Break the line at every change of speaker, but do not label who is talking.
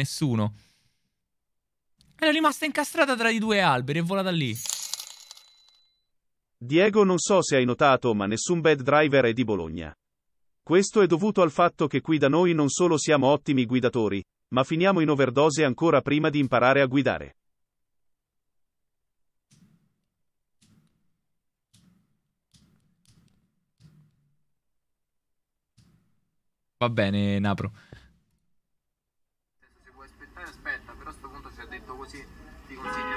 nessuno.
Era rimasta incastrata tra i due alberi e vola da lì.
Diego non so se hai notato ma nessun bad driver è di Bologna. Questo è dovuto al fatto che qui da noi non solo siamo ottimi guidatori, ma finiamo in overdose ancora prima di imparare a guidare.
Va bene, Napro. どうぞ。